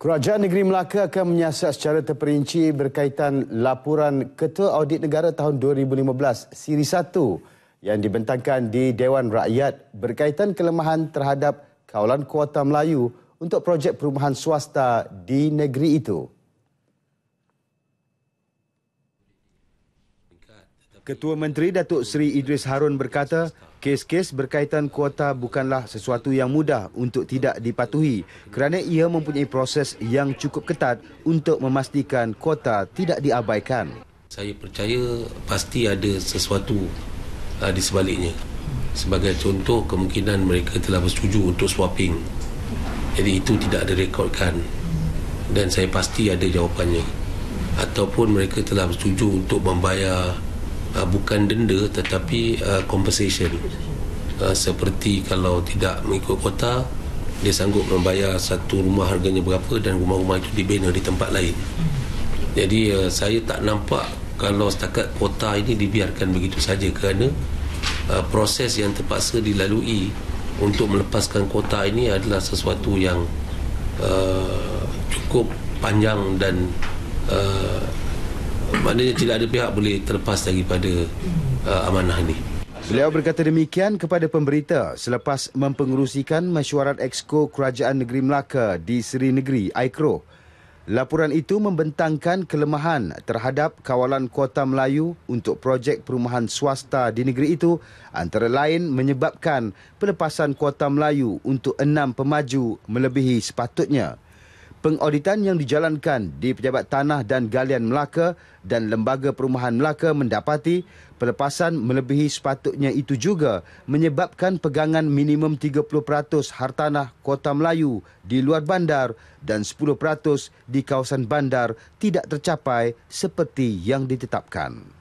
Kerajaan Negeri Melaka akan menyiasat secara terperinci berkaitan laporan Ketua Audit Negara tahun 2015 Siri 1 yang dibentangkan di Dewan Rakyat berkaitan kelemahan terhadap kawalan kuota Melayu untuk projek perumahan swasta di negeri itu. Ketua Menteri Datuk Seri Idris Harun berkata, kes-kes berkaitan kuota bukanlah sesuatu yang mudah untuk tidak dipatuhi kerana ia mempunyai proses yang cukup ketat untuk memastikan kuota tidak diabaikan. Saya percaya pasti ada sesuatu ah, di sebaliknya. Sebagai contoh, kemungkinan mereka telah bersetuju untuk swapping. Jadi itu tidak direkodkan dan saya pasti ada jawapannya. Ataupun mereka telah bersetuju untuk membayar uh, bukan denda tetapi uh, compensation uh, seperti kalau tidak mengikut kota dia sanggup membayar satu rumah harganya berapa dan rumah-rumah itu dibina di tempat lain jadi uh, saya tak nampak kalau setakat kota ini dibiarkan begitu saja kerana uh, proses yang terpaksa dilalui untuk melepaskan kota ini adalah sesuatu yang uh, cukup panjang dan maknanya tidak ada pihak boleh terlepas daripada uh, amanah ini. Beliau berkata demikian kepada pemberita selepas mempengerusikan mesyuarat Exco Kerajaan Negeri Melaka di Seri Negeri, Aikro Laporan itu membentangkan kelemahan terhadap kawalan kuota Melayu untuk projek perumahan swasta di negeri itu antara lain menyebabkan pelepasan kuota Melayu untuk enam pemaju melebihi sepatutnya. Pengauditan yang dijalankan di Pejabat Tanah dan Galian Melaka dan Lembaga Perumahan Melaka mendapati pelepasan melebihi sepatutnya itu juga menyebabkan pegangan minimum 30% hartanah Kota Melayu di luar bandar dan 10% di kawasan bandar tidak tercapai seperti yang ditetapkan.